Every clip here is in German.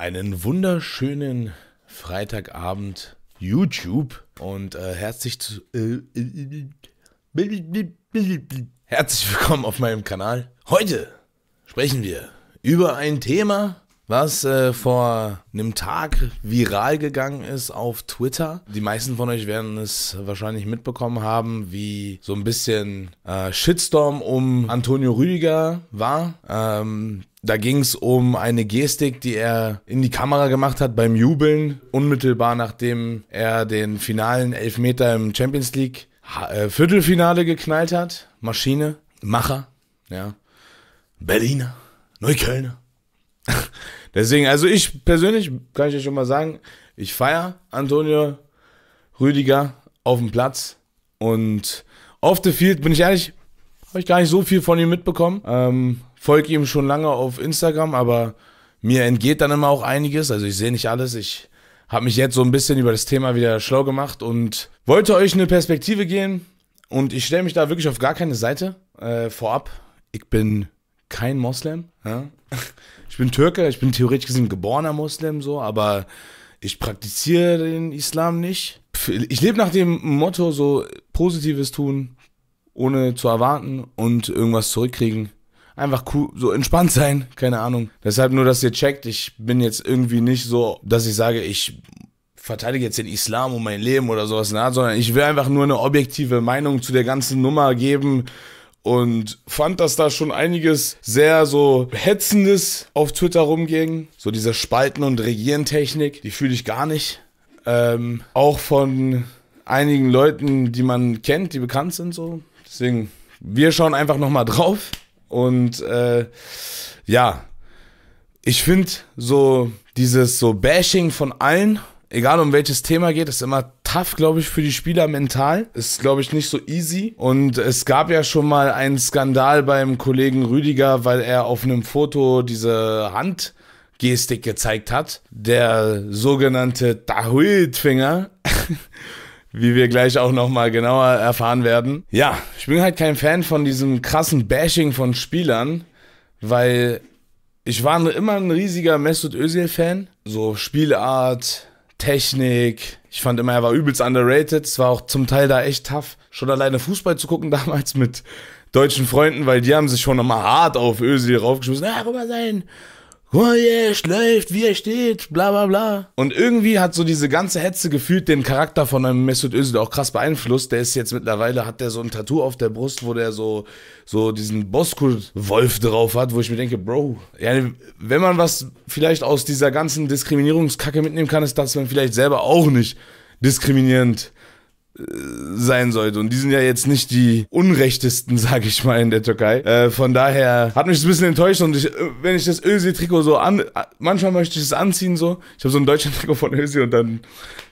Einen wunderschönen Freitagabend YouTube und äh, herzlich zu, äh, herzlich willkommen auf meinem Kanal. Heute sprechen wir über ein Thema, was äh, vor einem Tag viral gegangen ist auf Twitter. Die meisten von euch werden es wahrscheinlich mitbekommen haben, wie so ein bisschen äh, Shitstorm um Antonio Rüdiger war. Ähm, da ging es um eine Gestik, die er in die Kamera gemacht hat beim Jubeln, unmittelbar nachdem er den finalen Elfmeter im Champions League äh, Viertelfinale geknallt hat. Maschine, Macher, ja. Berliner, Neuköllner. Deswegen, also ich persönlich, kann ich euch schon mal sagen, ich feiere Antonio Rüdiger auf dem Platz und auf the field, bin ich ehrlich, habe ich gar nicht so viel von ihm mitbekommen. Ähm, folge ihm schon lange auf Instagram, aber mir entgeht dann immer auch einiges. Also ich sehe nicht alles. Ich habe mich jetzt so ein bisschen über das Thema wieder schlau gemacht und wollte euch eine Perspektive geben. Und ich stelle mich da wirklich auf gar keine Seite äh, vorab. Ich bin kein Moslem. Ja? Ich bin Türke, ich bin theoretisch gesehen geborener Moslem, so, aber ich praktiziere den Islam nicht. Ich lebe nach dem Motto so positives tun, ohne zu erwarten und irgendwas zurückkriegen. Einfach cool, so entspannt sein, keine Ahnung. Deshalb nur, dass ihr checkt, ich bin jetzt irgendwie nicht so, dass ich sage, ich verteidige jetzt den Islam um mein Leben oder sowas nahe, sondern ich will einfach nur eine objektive Meinung zu der ganzen Nummer geben und fand, dass da schon einiges sehr so Hetzendes auf Twitter rumging. So diese Spalten- und Regierentechnik, die fühle ich gar nicht. Ähm, auch von einigen Leuten, die man kennt, die bekannt sind so. Deswegen, wir schauen einfach nochmal drauf. Und äh, ja, ich finde so dieses so Bashing von allen, egal um welches Thema geht, ist immer tough, glaube ich, für die Spieler mental. Ist, glaube ich, nicht so easy. Und es gab ja schon mal einen Skandal beim Kollegen Rüdiger, weil er auf einem Foto diese Hand Gestik gezeigt hat. Der sogenannte Dahuit-Finger wie wir gleich auch nochmal genauer erfahren werden. Ja, ich bin halt kein Fan von diesem krassen Bashing von Spielern, weil ich war immer ein riesiger Mesut Özil-Fan. So Spielart, Technik. Ich fand immer, er war übelst underrated. Es war auch zum Teil da echt tough, schon alleine Fußball zu gucken damals mit deutschen Freunden, weil die haben sich schon nochmal hart auf Özil raufgeschmissen. Ja, rüber sein. Oh mal, er schläft, wie er steht, bla bla bla. Und irgendwie hat so diese ganze Hetze gefühlt den Charakter von einem Mesut Özil auch krass beeinflusst. Der ist jetzt mittlerweile, hat der so ein Tattoo auf der Brust, wo der so, so diesen Boskult-Wolf drauf hat, wo ich mir denke, Bro, ja, wenn man was vielleicht aus dieser ganzen Diskriminierungskacke mitnehmen kann, ist, dass man vielleicht selber auch nicht diskriminierend sein sollte. Und die sind ja jetzt nicht die unrechtesten, sag ich mal, in der Türkei. Äh, von daher hat mich das ein bisschen enttäuscht und ich, äh, wenn ich das Ösi-Trikot so an, äh, manchmal möchte ich es anziehen so. Ich habe so ein deutsches Trikot von Ösi und dann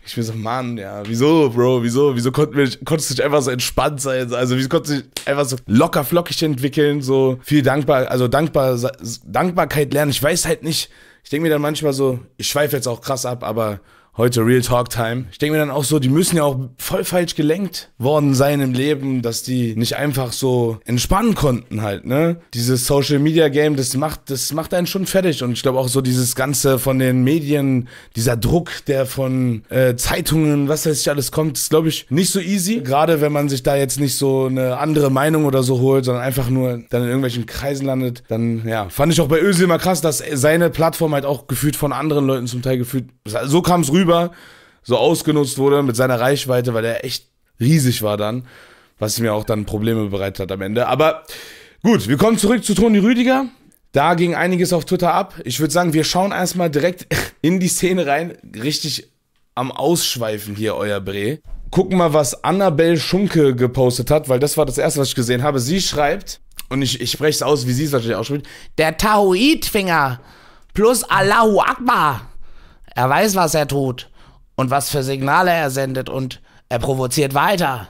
ich mir so, Mann, ja, wieso, Bro, wieso, wieso konntest du dich einfach so entspannt sein, also wieso konntest du dich einfach so locker flockig entwickeln, so viel dankbar, also dankbar, Dankbarkeit lernen. Ich weiß halt nicht, ich denke mir dann manchmal so, ich schweife jetzt auch krass ab, aber heute Real Talk Time. Ich denke mir dann auch so, die müssen ja auch voll falsch gelenkt worden sein im Leben, dass die nicht einfach so entspannen konnten halt, ne? Dieses Social Media Game, das macht, das macht einen schon fertig. Und ich glaube auch so dieses Ganze von den Medien, dieser Druck, der von äh, Zeitungen, was weiß ich alles kommt, ist glaube ich nicht so easy. Gerade wenn man sich da jetzt nicht so eine andere Meinung oder so holt, sondern einfach nur dann in irgendwelchen Kreisen landet, dann ja, fand ich auch bei Özil immer krass, dass seine Plattform halt auch gefühlt von anderen Leuten zum Teil gefühlt, so kam es rüber Bieber so ausgenutzt wurde mit seiner Reichweite, weil er echt riesig war dann, was mir auch dann Probleme bereitet hat am Ende. Aber gut, wir kommen zurück zu Toni Rüdiger. Da ging einiges auf Twitter ab. Ich würde sagen, wir schauen erstmal direkt in die Szene rein. Richtig am Ausschweifen hier, euer Bre. Gucken mal, was Annabelle Schunke gepostet hat, weil das war das erste, was ich gesehen habe. Sie schreibt, und ich, ich spreche es aus, wie sie es wahrscheinlich ausspricht, der Tauhidfinger plus Allahu Akbar. Er weiß, was er tut und was für Signale er sendet und er provoziert weiter.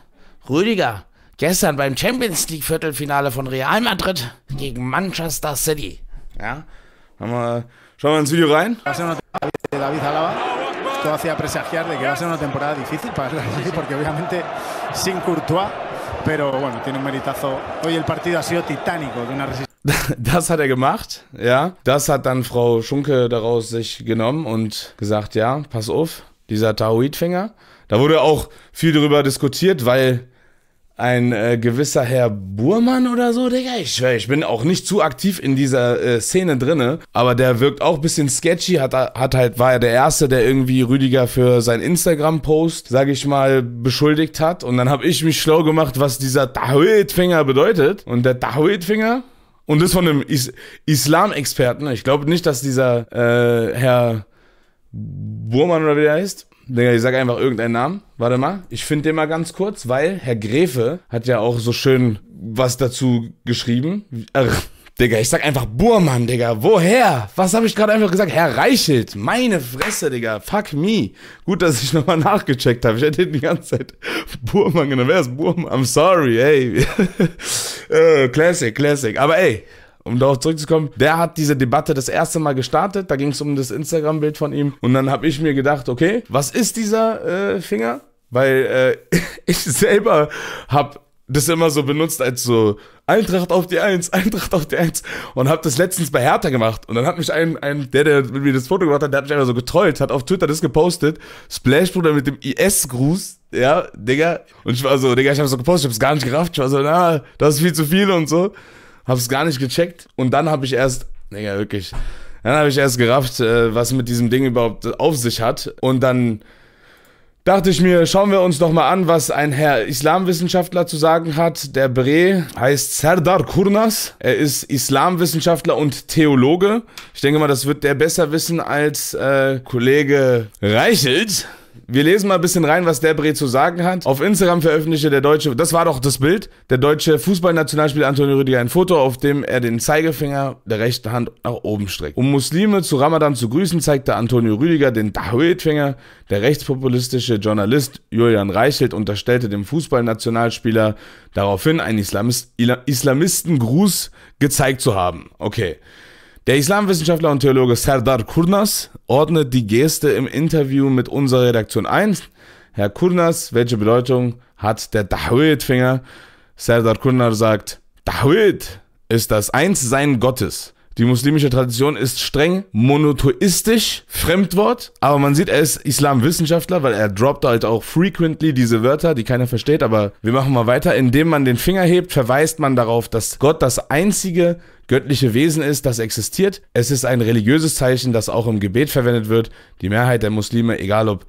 Rüdiger, gestern beim Champions League Viertelfinale von Real Madrid gegen Manchester City. Ja, mal, schauen wir ins Video rein. David Alaba. Esto hacía presagiar de que va a ser una temporada difícil para el City porque obviamente sin Courtois, pero bueno, tiene un meritazo. Hoy el partido ha sido titánico, de una resistencia. Das hat er gemacht, ja. Das hat dann Frau Schunke daraus sich genommen und gesagt, ja, pass auf, dieser Tawhid-Finger. Da wurde auch viel darüber diskutiert, weil ein äh, gewisser Herr Burmann oder so, Digga. Ich ich bin auch nicht zu aktiv in dieser äh, Szene drinne, aber der wirkt auch ein bisschen sketchy, hat, hat halt, war ja der Erste, der irgendwie Rüdiger für seinen Instagram-Post, sag ich mal, beschuldigt hat. Und dann habe ich mich schlau gemacht, was dieser Dawit-Finger bedeutet. Und der Dawit-Finger, und das von einem Is Islam-Experten. Ich glaube nicht, dass dieser äh, Herr Burmann oder wie der heißt. Digga, ich sag einfach irgendeinen Namen. Warte mal, ich finde den mal ganz kurz, weil Herr Gräfe hat ja auch so schön was dazu geschrieben. Digga, ich sag einfach Burmann, Digga. Woher? Was habe ich gerade einfach gesagt? Herr Reichelt. Meine Fresse, Digga. Fuck me. Gut, dass ich nochmal nachgecheckt habe. Ich hätte die ganze Zeit Burmann genommen. Wer ist Burmann? I'm sorry, ey. Äh, classic, classic. Aber ey, um darauf zurückzukommen, der hat diese Debatte das erste Mal gestartet. Da ging es um das Instagram-Bild von ihm. Und dann habe ich mir gedacht, okay, was ist dieser äh, Finger? Weil äh, ich selber habe das immer so benutzt als so Eintracht auf die Eins, Eintracht auf die Eins und habe das letztens bei Hertha gemacht und dann hat mich ein, ein der, der mit mir das Foto gemacht hat, der hat mich einfach so getrollt, hat auf Twitter das gepostet, Splash-Bruder mit dem IS-Gruß, ja, Digga, und ich war so, Digga, ich habe so gepostet, ich hab's gar nicht gerafft, ich war so, na, das ist viel zu viel und so, hab's gar nicht gecheckt und dann habe ich erst, Digga, wirklich, dann habe ich erst gerafft, äh, was mit diesem Ding überhaupt auf sich hat und dann dachte ich mir, schauen wir uns doch mal an, was ein Herr Islamwissenschaftler zu sagen hat. Der Bre heißt Serdar Kurnas. Er ist Islamwissenschaftler und Theologe. Ich denke mal, das wird der besser wissen als äh, Kollege Reichelt. Wir lesen mal ein bisschen rein, was der Bre zu sagen hat. Auf Instagram veröffentlichte der deutsche, das war doch das Bild, der deutsche Fußballnationalspieler Antonio Rüdiger ein Foto, auf dem er den Zeigefinger der rechten Hand nach oben streckt. Um Muslime zu Ramadan zu grüßen, zeigte Antonio Rüdiger den Dahwetfinger. Der rechtspopulistische Journalist Julian Reichelt unterstellte dem Fußballnationalspieler daraufhin einen Islamist, Islamistengruß gezeigt zu haben. Okay. Der Islamwissenschaftler und Theologe Serdar Kurnas ordnet die Geste im Interview mit unserer Redaktion ein. Herr Kurnas, welche Bedeutung hat der Dahwid-Finger? Serdar Kurnas sagt, Dahwid ist das Einssein Gottes. Die muslimische Tradition ist streng monotheistisch, Fremdwort, aber man sieht, er ist Islamwissenschaftler, weil er droppt halt auch frequently diese Wörter, die keiner versteht, aber wir machen mal weiter. Indem man den Finger hebt, verweist man darauf, dass Gott das einzige göttliche Wesen ist, das existiert. Es ist ein religiöses Zeichen, das auch im Gebet verwendet wird. Die Mehrheit der Muslime, egal ob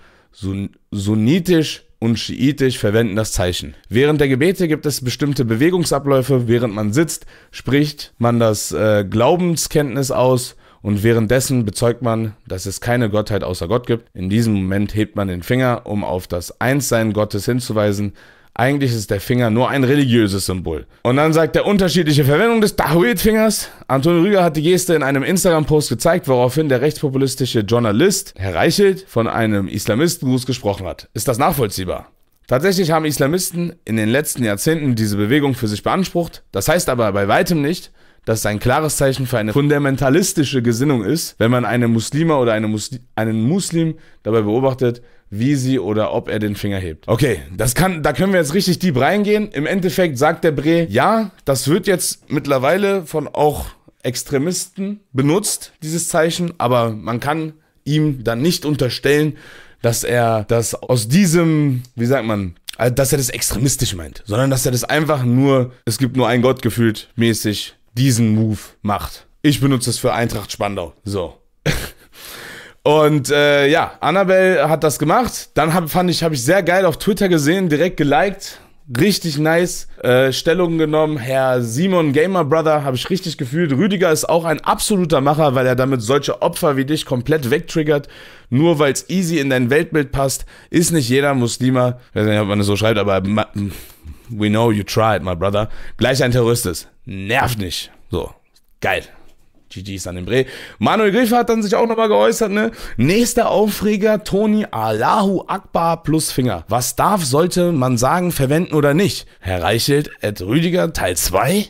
sunnitisch, und schiitisch verwenden das Zeichen. Während der Gebete gibt es bestimmte Bewegungsabläufe. Während man sitzt, spricht man das äh, Glaubenskenntnis aus und währenddessen bezeugt man, dass es keine Gottheit außer Gott gibt. In diesem Moment hebt man den Finger, um auf das Einssein Gottes hinzuweisen. Eigentlich ist der Finger nur ein religiöses Symbol. Und dann sagt er unterschiedliche Verwendung des Dahuit-Fingers. Antonio Rüger hat die Geste in einem Instagram-Post gezeigt, woraufhin der rechtspopulistische Journalist Herr Reichelt von einem Islamistengruß gesprochen hat. Ist das nachvollziehbar? Tatsächlich haben Islamisten in den letzten Jahrzehnten diese Bewegung für sich beansprucht. Das heißt aber bei weitem nicht, dass es ein klares Zeichen für eine fundamentalistische Gesinnung ist, wenn man eine Muslima oder eine Musli einen Muslim dabei beobachtet, wie sie oder ob er den Finger hebt. Okay, das kann, da können wir jetzt richtig deep reingehen. Im Endeffekt sagt der Bre, ja, das wird jetzt mittlerweile von auch Extremisten benutzt, dieses Zeichen, aber man kann ihm dann nicht unterstellen, dass er das aus diesem, wie sagt man, dass er das extremistisch meint, sondern dass er das einfach nur, es gibt nur ein Gott gefühlt, mäßig diesen Move macht. Ich benutze es für Eintracht Spandau. So. Und äh, ja, Annabelle hat das gemacht. Dann hab, fand ich, habe ich sehr geil auf Twitter gesehen, direkt geliked. Richtig nice äh, Stellung genommen. Herr Simon Gamer Brother habe ich richtig gefühlt. Rüdiger ist auch ein absoluter Macher, weil er damit solche Opfer wie dich komplett wegtriggert. Nur weil es easy in dein Weltbild passt, ist nicht jeder Muslimer. Ich weiß nicht, ob man das so schreibt, aber we know you tried, my brother. Gleich ein Terrorist ist. Nervt nicht. So, geil. GG's an den Bre. Manuel Griffer hat dann sich auch nochmal geäußert, ne? Nächster Aufreger, Toni Allahu Akbar plus Finger. Was darf, sollte man sagen, verwenden oder nicht? Herr Reichelt, Ed Rüdiger, Teil 2?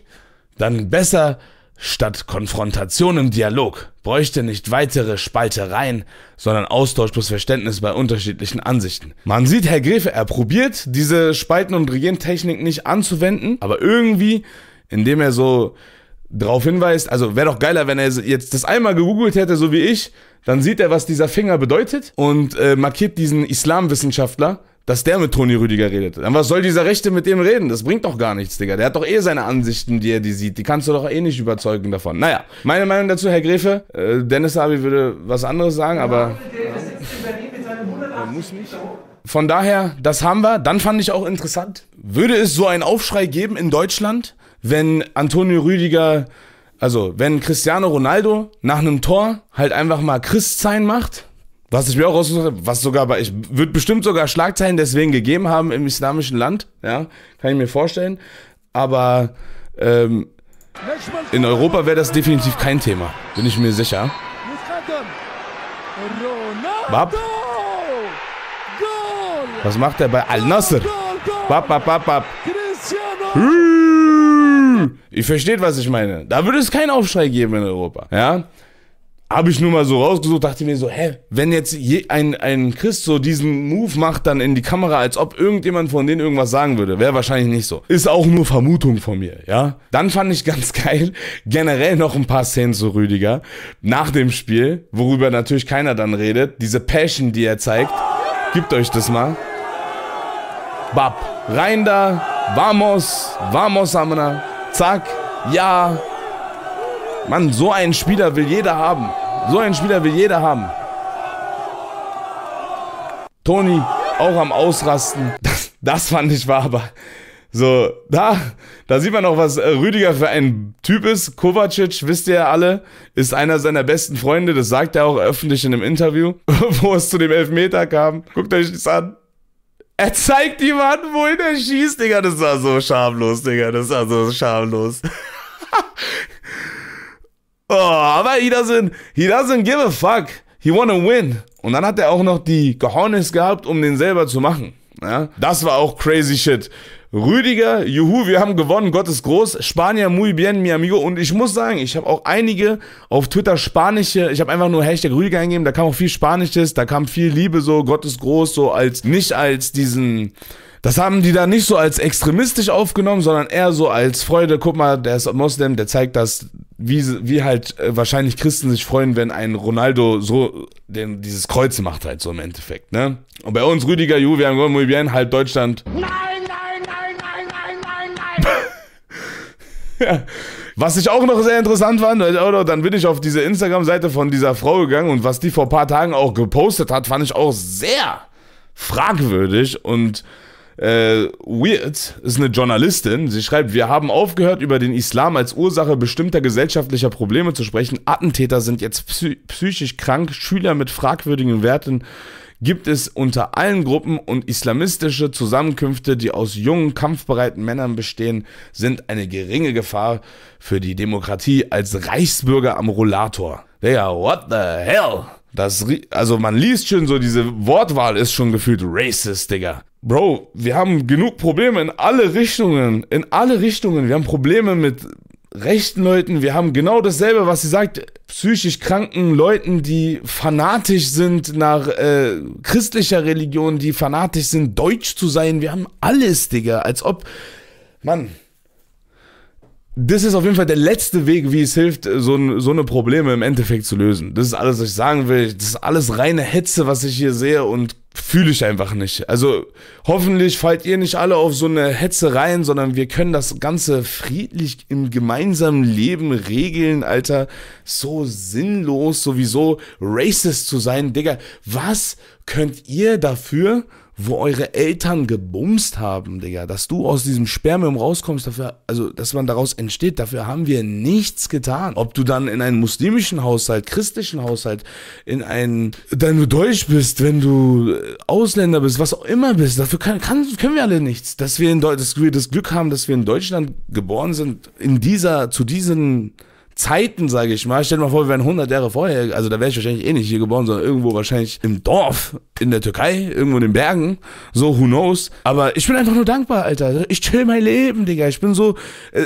Dann besser Statt Konfrontation im Dialog bräuchte nicht weitere Spaltereien, sondern Austausch plus Verständnis bei unterschiedlichen Ansichten. Man sieht, Herr Grefe, er probiert, diese Spalten- und Regentechnik nicht anzuwenden, aber irgendwie, indem er so drauf hinweist, also wäre doch geiler, wenn er jetzt das einmal gegoogelt hätte, so wie ich, dann sieht er, was dieser Finger bedeutet und äh, markiert diesen Islamwissenschaftler dass der mit Toni Rüdiger redet. Dann was soll dieser Rechte mit dem reden? Das bringt doch gar nichts, Digga. Der hat doch eh seine Ansichten, die er die sieht. Die kannst du doch eh nicht überzeugen davon. Naja, meine Meinung dazu, Herr Grefe. Äh, Dennis Abi würde was anderes sagen, aber... Ja, muss nicht. Von daher, das haben wir. Dann fand ich auch interessant, würde es so einen Aufschrei geben in Deutschland, wenn Antonio Rüdiger, also wenn Cristiano Ronaldo nach einem Tor halt einfach mal Christ sein macht was ich mir auch rausgesucht habe, was sogar bei, ich wird bestimmt sogar Schlagzeilen deswegen gegeben haben im islamischen Land, ja, kann ich mir vorstellen. Aber ähm, in Europa wäre das definitiv kein Thema, bin ich mir sicher. Bab. Was macht er bei Al Nasser? Bab, bab, bab, bab. Hm. Ihr versteht, was ich meine. Da würde es keinen Aufschrei geben in Europa, ja. Habe ich nur mal so rausgesucht, dachte mir so, hä, wenn jetzt je, ein, ein Christ so diesen Move macht, dann in die Kamera, als ob irgendjemand von denen irgendwas sagen würde. Wäre wahrscheinlich nicht so. Ist auch nur Vermutung von mir, ja. Dann fand ich ganz geil, generell noch ein paar Szenen zu Rüdiger nach dem Spiel, worüber natürlich keiner dann redet. Diese Passion, die er zeigt. gibt euch das mal. Bab, rein da, vamos, vamos, Amna, zack, ja. Mann, so einen Spieler will jeder haben. So einen Spieler will jeder haben. Toni auch am Ausrasten. Das, das fand ich war aber. So, da, da sieht man auch, was äh, Rüdiger für ein Typ ist. Kovacic, wisst ihr ja alle, ist einer seiner besten Freunde. Das sagt er auch öffentlich in einem Interview, wo es zu dem Elfmeter kam. Guckt euch das an. Er zeigt ihm an, wohin er schießt, Digga. Das war so schamlos, Digga. Das war so schamlos. Oh, aber he doesn't, he doesn't give a fuck. He wanna win. Und dann hat er auch noch die Gehornis gehabt, um den selber zu machen. Ja? Das war auch crazy shit. Rüdiger, juhu, wir haben gewonnen, Gott ist groß. Spanier, muy bien, mi amigo. Und ich muss sagen, ich habe auch einige auf Twitter spanische, ich habe einfach nur Hashtag Rüdiger eingegeben, da kam auch viel Spanisches, da kam viel Liebe, so Gott ist groß, so als, nicht als diesen, das haben die da nicht so als extremistisch aufgenommen, sondern eher so als Freude. Guck mal, der ist Moslem, der zeigt, das, wie, wie halt äh, wahrscheinlich Christen sich freuen, wenn ein Ronaldo so denn dieses Kreuz macht halt so im Endeffekt, ne? Und bei uns Rüdiger Ju, wir haben gewonnen, muy bien, halt Deutschland. Nein, nein, nein, nein, nein, nein, nein. ja. Was ich auch noch sehr interessant fand, äh, oder dann bin ich auf diese Instagram-Seite von dieser Frau gegangen und was die vor paar Tagen auch gepostet hat, fand ich auch sehr fragwürdig und äh, Weird ist eine Journalistin. Sie schreibt, wir haben aufgehört, über den Islam als Ursache bestimmter gesellschaftlicher Probleme zu sprechen. Attentäter sind jetzt psy psychisch krank. Schüler mit fragwürdigen Werten gibt es unter allen Gruppen und islamistische Zusammenkünfte, die aus jungen, kampfbereiten Männern bestehen, sind eine geringe Gefahr für die Demokratie als Reichsbürger am Rollator. Digga, what the hell? Das, also man liest schon so, diese Wortwahl ist schon gefühlt racist, Digga. Bro, wir haben genug Probleme in alle Richtungen. In alle Richtungen. Wir haben Probleme mit rechten Leuten. Wir haben genau dasselbe, was sie sagt. Psychisch kranken Leuten, die fanatisch sind nach äh, christlicher Religion, die fanatisch sind, deutsch zu sein. Wir haben alles, Digga. Als ob. Mann. Das ist auf jeden Fall der letzte Weg, wie es hilft, so, so eine Probleme im Endeffekt zu lösen. Das ist alles, was ich sagen will. Das ist alles reine Hetze, was ich hier sehe und fühle ich einfach nicht. Also hoffentlich fallt ihr nicht alle auf so eine Hetze rein, sondern wir können das Ganze friedlich im gemeinsamen Leben regeln, Alter. So sinnlos sowieso racist zu sein, Digga. Was könnt ihr dafür, wo eure Eltern gebumst haben, Digga, dass du aus diesem Spermium rauskommst, dafür, also dass man daraus entsteht, dafür haben wir nichts getan. Ob du dann in einem muslimischen Haushalt, christlichen Haushalt, in einen, dann du deutsch bist, wenn du äh, Ausländer bist, was auch immer bist, dafür kann, kann, können wir alle nichts. Dass wir in Deutschland, das Glück haben, dass wir in Deutschland geboren sind, in dieser, zu diesen Zeiten, sage ich mal. Stell dir mal vor, wir wären 100 Jahre vorher, also da wäre ich wahrscheinlich eh nicht hier geboren, sondern irgendwo wahrscheinlich im Dorf, in der Türkei, irgendwo in den Bergen. So, who knows. Aber ich bin einfach nur dankbar, Alter. Ich chill mein Leben, Digga. Ich bin so, äh,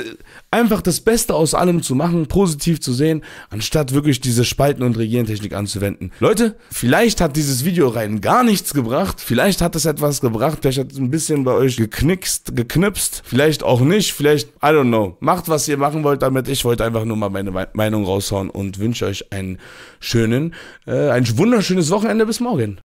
einfach das Beste aus allem zu machen, positiv zu sehen, anstatt wirklich diese Spalten- und Regierentechnik anzuwenden. Leute, vielleicht hat dieses Video rein gar nichts gebracht. Vielleicht hat es etwas gebracht. Vielleicht hat es ein bisschen bei euch geknickst, geknipst. Vielleicht auch nicht. Vielleicht, I don't know. Macht, was ihr machen wollt damit. Ich wollte einfach nur mal mein meine Meinung raushauen und wünsche euch einen schönen, äh, ein wunderschönes Wochenende. Bis morgen.